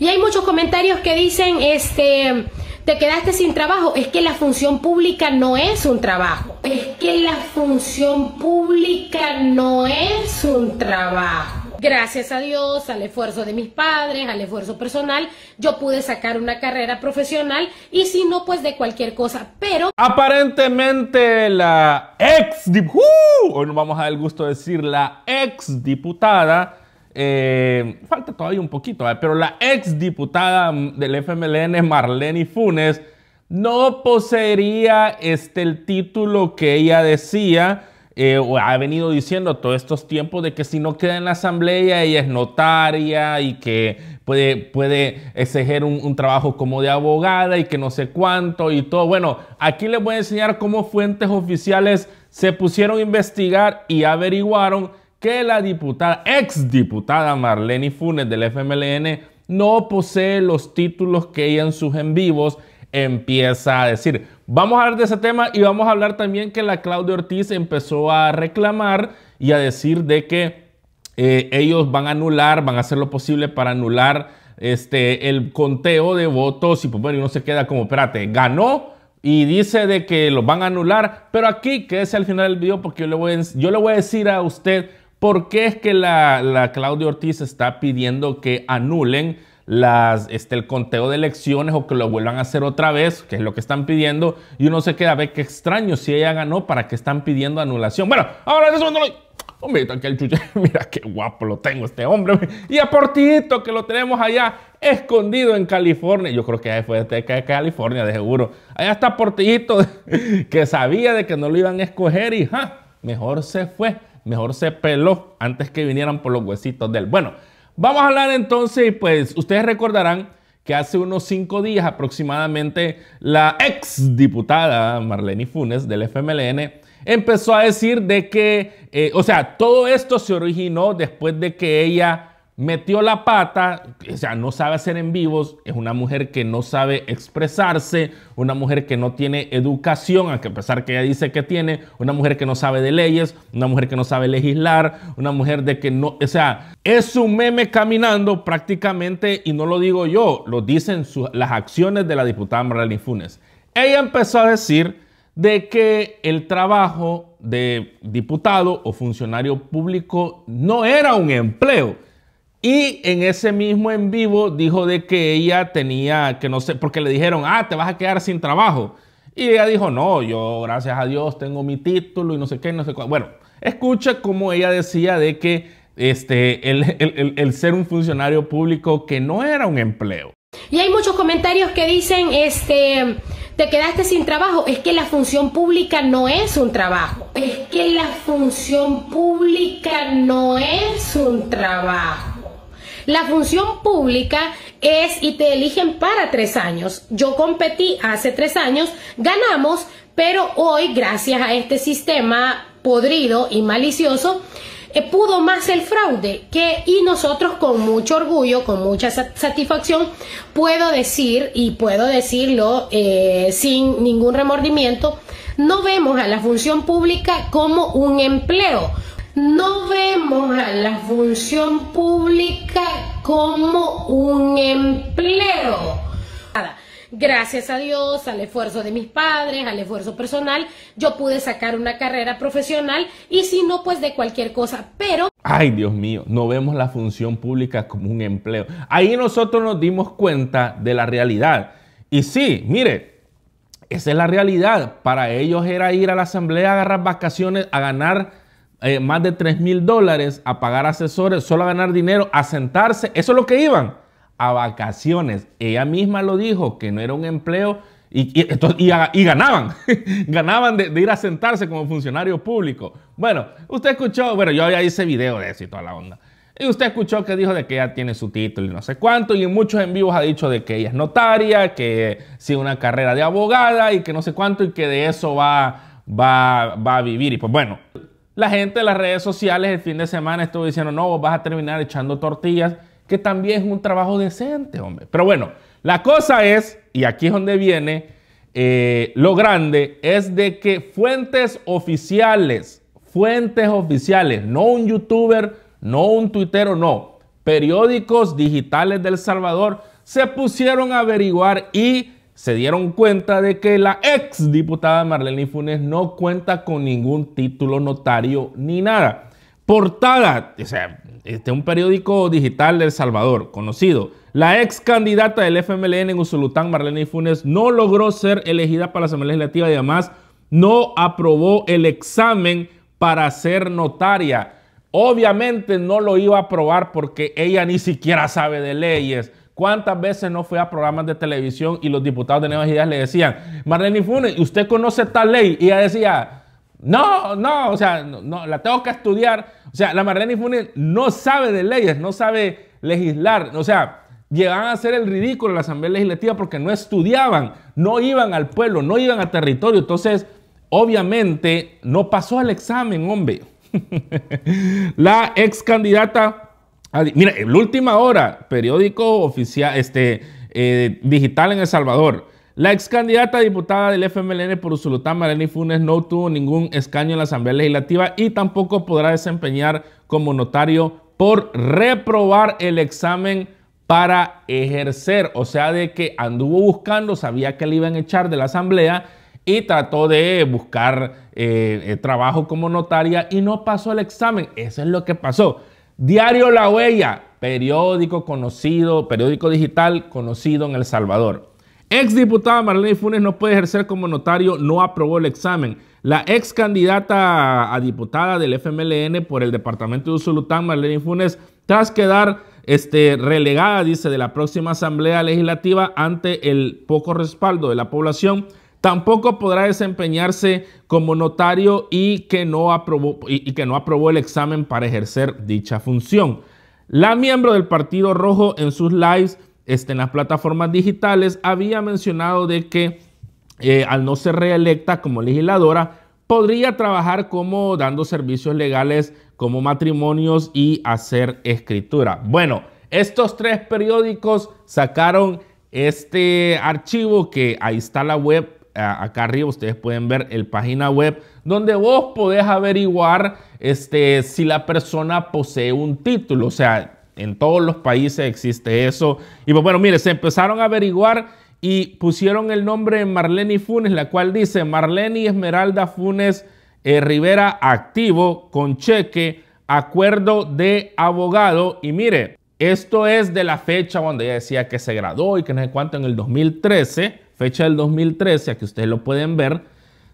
Y hay muchos comentarios que dicen, este, te quedaste sin trabajo. Es que la función pública no es un trabajo. Es que la función pública no es un trabajo. Gracias a Dios, al esfuerzo de mis padres, al esfuerzo personal, yo pude sacar una carrera profesional y si no, pues de cualquier cosa. Pero... Aparentemente la ex... ¡uh! Hoy nos vamos a dar el gusto de decir la ex diputada eh, falta todavía un poquito, ¿eh? pero la ex diputada del FMLN, Marlene Funes, no poseería este, el título que ella decía eh, o ha venido diciendo todos estos tiempos de que si no queda en la asamblea ella es notaria y que puede, puede exigir un trabajo como de abogada y que no sé cuánto y todo. Bueno, aquí les voy a enseñar cómo fuentes oficiales se pusieron a investigar y averiguaron que la diputada, ex diputada Marlene Funes del FMLN no posee los títulos que ella en sus en vivos empieza a decir. Vamos a hablar de ese tema y vamos a hablar también que la Claudia Ortiz empezó a reclamar y a decir de que eh, ellos van a anular, van a hacer lo posible para anular este, el conteo de votos y pues bueno, uno se queda como, espérate, ganó y dice de que lo van a anular, pero aquí quédese al final del video porque yo le voy, yo le voy a decir a usted ¿Por qué es que la, la Claudia Ortiz está pidiendo que anulen las, este, el conteo de elecciones o que lo vuelvan a hacer otra vez, que es lo que están pidiendo, y uno se queda a ver qué extraño si ella ganó, para qué están pidiendo anulación. Bueno, ahora les eso no lo... Hombre, aquí el mira qué guapo lo tengo este hombre. Y a Portito, que lo tenemos allá escondido en California. Yo creo que fue de California, de seguro. Allá está Portito, que sabía de que no lo iban a escoger y ja, mejor se fue mejor se peló antes que vinieran por los huesitos de él. Bueno, vamos a hablar entonces, y pues ustedes recordarán que hace unos cinco días aproximadamente la ex diputada Marlene Funes del FMLN empezó a decir de que, eh, o sea, todo esto se originó después de que ella metió la pata, o sea, no sabe hacer en vivos, es una mujer que no sabe expresarse, una mujer que no tiene educación, a pesar que ella dice que tiene, una mujer que no sabe de leyes, una mujer que no sabe legislar, una mujer de que no, o sea, es un meme caminando prácticamente, y no lo digo yo, lo dicen las acciones de la diputada Marlene Funes. Ella empezó a decir de que el trabajo de diputado o funcionario público no era un empleo, y en ese mismo en vivo dijo de que ella tenía, que no sé, porque le dijeron, ah, te vas a quedar sin trabajo. Y ella dijo, no, yo gracias a Dios tengo mi título y no sé qué, no sé cuál. Bueno, escucha cómo ella decía de que este, el, el ser un funcionario público que no era un empleo. Y hay muchos comentarios que dicen, este, te quedaste sin trabajo. Es que la función pública no es un trabajo. Es que la función pública no es un trabajo. La función pública es y te eligen para tres años. Yo competí hace tres años, ganamos, pero hoy, gracias a este sistema podrido y malicioso, eh, pudo más el fraude que y nosotros con mucho orgullo, con mucha satisfacción, puedo decir y puedo decirlo eh, sin ningún remordimiento, no vemos a la función pública como un empleo, no vemos la función pública como un empleo. Gracias a Dios, al esfuerzo de mis padres, al esfuerzo personal, yo pude sacar una carrera profesional y si no, pues de cualquier cosa. Pero... Ay, Dios mío, no vemos la función pública como un empleo. Ahí nosotros nos dimos cuenta de la realidad. Y sí, mire, esa es la realidad. Para ellos era ir a la asamblea, agarrar vacaciones, a ganar eh, más de 3 mil dólares, a pagar asesores, solo a ganar dinero, a sentarse. Eso es lo que iban, a vacaciones. Ella misma lo dijo, que no era un empleo y, y, ganaban, ganaban de, ir a sentarse como funcionario público. Bueno, usted escuchó, bueno, yo ya hice video de eso y toda la onda. Y usted escuchó que dijo de que ella tiene su título y no sé cuánto, y en muchos en vivos ha dicho de que ella es notaria, que sigue una carrera de abogada y que no sé cuánto, y que de eso va, va, va a vivir. Y pues bueno, la gente de las redes sociales el fin de semana estuvo diciendo, no, vos vas a terminar echando tortillas, que también es un trabajo decente, hombre. Pero bueno, la cosa es, y aquí es donde viene eh, lo grande, es de que fuentes oficiales, fuentes oficiales, no un youtuber, no un tuitero, no, periódicos digitales del Salvador se pusieron a averiguar y se dieron cuenta de que la ex diputada Marlene Funes no cuenta con ningún título notario ni nada. Portada, o sea, este, un periódico digital de El Salvador, conocido. La ex candidata del FMLN en Usulután, Marlene Funes, no logró ser elegida para la Asamblea Legislativa y además no aprobó el examen para ser notaria. Obviamente no lo iba a aprobar porque ella ni siquiera sabe de leyes, ¿Cuántas veces no fue a programas de televisión y los diputados de Nuevas Ideas le decían, Marlene Funes, ¿usted conoce tal ley? Y ella decía, no, no, o sea, no, la tengo que estudiar. O sea, la Marlene Funes no sabe de leyes, no sabe legislar. O sea, llegaban a hacer el ridículo en la Asamblea Legislativa porque no estudiaban, no iban al pueblo, no iban a territorio. Entonces, obviamente, no pasó el examen, hombre. la ex candidata Ah, mira, en la última hora, periódico oficial, este, eh, digital en El Salvador. La ex candidata diputada del FMLN por Usulután, Marlene Funes, no tuvo ningún escaño en la Asamblea Legislativa y tampoco podrá desempeñar como notario por reprobar el examen para ejercer. O sea, de que anduvo buscando, sabía que le iban a echar de la Asamblea y trató de buscar eh, eh, trabajo como notaria y no pasó el examen. Eso es lo que pasó. Diario La Huella, periódico conocido, periódico digital conocido en El Salvador. Exdiputada Marlene Funes no puede ejercer como notario, no aprobó el examen. La ex candidata a diputada del FMLN por el departamento de Usulután, Marlene Funes, tras quedar este, relegada, dice, de la próxima asamblea legislativa ante el poco respaldo de la población, Tampoco podrá desempeñarse como notario y que, no aprobó, y, que no aprobó el examen para ejercer dicha función. La miembro del Partido Rojo en sus lives este, en las plataformas digitales había mencionado de que eh, al no ser reelecta como legisladora, podría trabajar como dando servicios legales como matrimonios y hacer escritura. Bueno, estos tres periódicos sacaron este archivo que ahí está la web acá arriba ustedes pueden ver el página web donde vos podés averiguar este, si la persona posee un título. O sea, en todos los países existe eso. Y pues bueno, mire, se empezaron a averiguar y pusieron el nombre de Marlene Funes, la cual dice Marlene Esmeralda Funes eh, Rivera activo con cheque, acuerdo de abogado. Y mire, esto es de la fecha donde ella decía que se graduó y que no sé cuánto en el 2013 fecha del 2013, aquí ustedes lo pueden ver,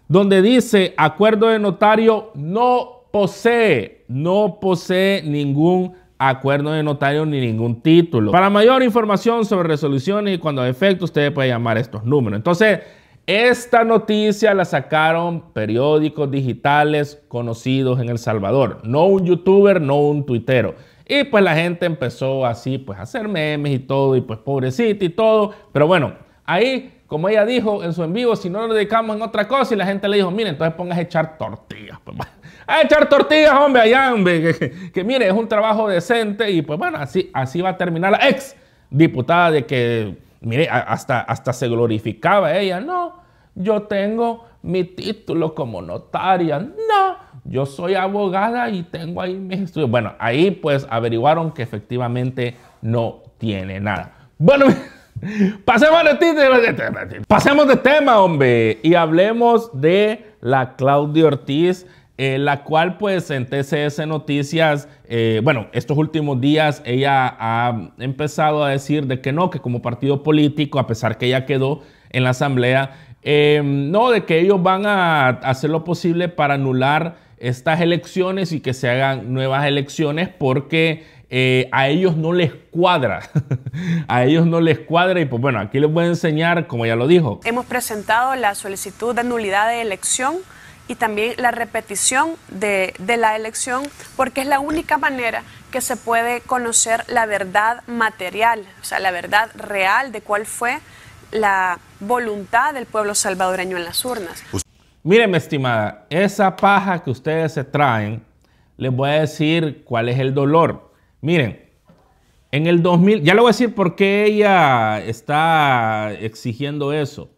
donde dice acuerdo de notario no posee, no posee ningún acuerdo de notario ni ningún título. Para mayor información sobre resoluciones y cuando efecto, ustedes pueden llamar estos números. Entonces, esta noticia la sacaron periódicos digitales conocidos en El Salvador, no un youtuber, no un tuitero. Y pues la gente empezó así, pues a hacer memes y todo, y pues pobrecita y todo. Pero bueno, ahí como ella dijo en su en vivo, si no nos dedicamos en otra cosa y la gente le dijo, mire, entonces pongas a echar tortillas. Pues, a echar tortillas, hombre, allá, hombre, que, mire, es un trabajo decente y pues bueno, así, así va a terminar la ex diputada de que, mire, hasta, hasta se glorificaba ella, no, yo tengo mi título como notaria, no, yo soy abogada y tengo ahí mis estudios. Bueno, ahí pues averiguaron que efectivamente no tiene nada. Bueno, Este Pasemos de, tema, hombre, y hablemos de la Claudia Ortiz, eh, la cual pues en TCS Noticias, eh, bueno, estos últimos días ella ha empezado a decir de que no, que como partido político, a pesar que ella quedó en la asamblea, em, no, de que ellos van a hacer lo posible para anular estas elecciones y que se hagan nuevas elecciones porque eh, a ellos no les cuadra. a ellos no les cuadra y pues bueno, aquí les voy a enseñar, como ya lo dijo. Hemos presentado la solicitud de nulidad de elección y también la repetición de, de, la elección, porque es la única manera que se puede conocer la verdad material, o sea, la verdad real de cuál fue la voluntad del pueblo salvadoreño en las urnas. Pues Miren, estimada, esa paja que ustedes se traen, les voy a decir cuál es el dolor. Miren, en el 2000, ya le voy a decir por qué ella está exigiendo eso.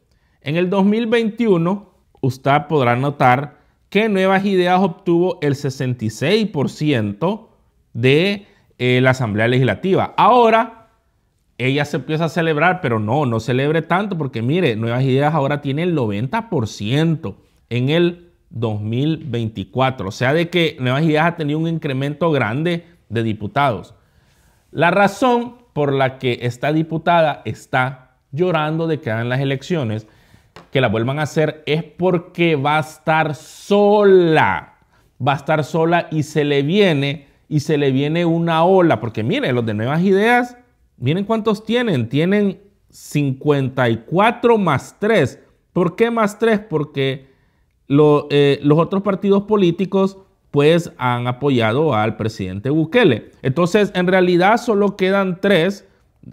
En el 2021, usted podrá notar que Nuevas Ideas obtuvo el 66% de eh, la Asamblea Legislativa. Ahora, ella se empieza a celebrar, pero no, no celebre tanto porque mire, Nuevas Ideas ahora tiene el 90% en el 2024. O sea, de que Nuevas Ideas ha tenido un incremento grande de Diputados. La razón por la que esta diputada está llorando de que hagan las elecciones, que la vuelvan a hacer, es porque va a estar sola. Va a estar sola y se le viene, y se le viene una ola, porque miren, los de Nuevas Ideas, miren cuántos tienen, tienen 54 más 3. ¿Por qué más 3? Porque eh, los otros partidos políticos pues han apoyado al presidente Bukele. Entonces, en realidad solo quedan tres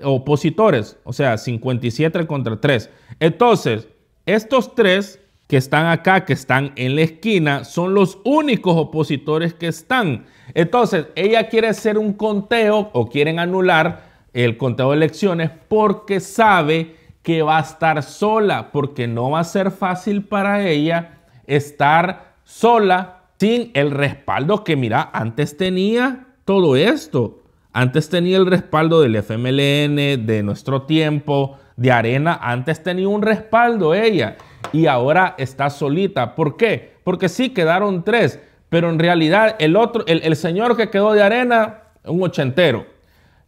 opositores, o sea, 57 contra 3. Entonces, estos tres que están acá, que están en la esquina, son los únicos opositores que están. Entonces, ella quiere hacer un conteo o quieren anular el conteo de elecciones porque sabe que va a estar sola, porque no va a ser fácil para ella estar sola sin el respaldo que, mira, antes tenía todo esto. Antes tenía el respaldo del FMLN, de nuestro tiempo, de arena. Antes tenía un respaldo ella y ahora está solita. ¿Por qué? Porque sí quedaron tres, pero en realidad el otro, el, señor que quedó de arena, un ochentero.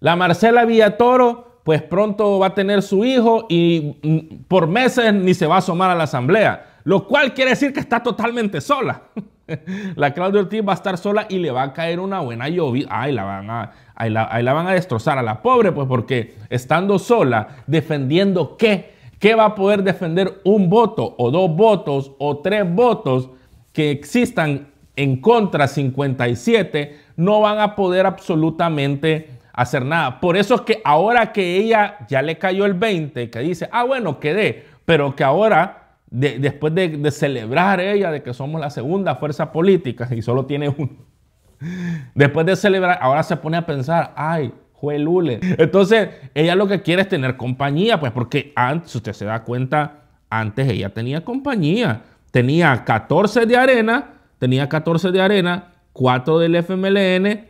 La Marcela Villatoro, pues pronto va a tener su hijo y mm, por meses ni se va a asomar a la asamblea, lo cual quiere decir que está totalmente sola. la Claudia Ortiz va a estar sola y le va a caer una buena lluvia. Ay, la van a, la, la van a destrozar a la pobre, pues porque estando sola, defendiendo qué, qué va a poder defender un voto o dos votos o tres votos que existan en contra 57, no van a poder absolutamente hacer nada. Por eso es que ahora que ella ya le cayó el 20, que dice, ah, bueno, quedé, pero que ahora después de, celebrar ella de que somos la segunda fuerza política y solo tiene uno, después de celebrar, ahora se pone a pensar, ay, lule Entonces, ella lo que quiere es tener compañía, pues porque antes, usted se da cuenta, antes ella tenía compañía. Tenía 14 de arena, tenía 14 de arena, 4 del FMLN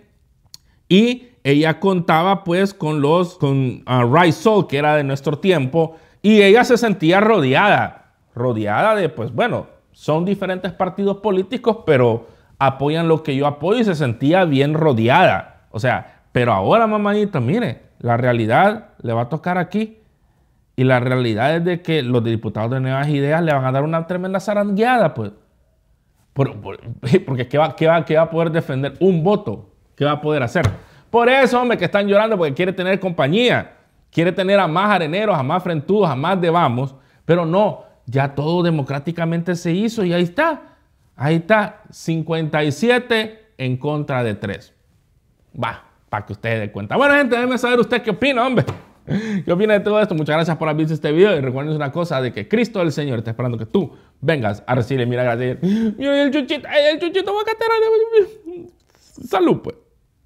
y ella contaba pues con los, con uh, ah, Soul, que era de nuestro tiempo, y ella se sentía rodeada rodeada de, pues bueno, son diferentes partidos políticos, pero apoyan lo que yo apoyo y se sentía bien rodeada. O sea, pero ahora, mamadita, mire, la realidad le va a tocar aquí. Y la realidad es de que los diputados de Nuevas Ideas le van a dar una tremenda zarangueada, pues. porque ¿qué va, va, ¿qué va a poder defender? Un voto. ¿Qué va a poder hacer? Por eso, hombre, que están llorando porque quiere tener compañía. Quiere tener a más areneros, a más frentudos, a más de vamos. Pero no, ya todo democráticamente se hizo y ahí está. Ahí está, 57 en contra de 3. Va, para que ustedes den cuenta. Bueno, gente, déjenme saber usted qué opina, hombre. ¿Qué opina de todo esto? Muchas gracias por haber visto este video y recuerden una cosa, de que Cristo el Señor está esperando que tú vengas a recibir, mira, gracias. Mira, el chuchito, el chuchito va a Salud, pues.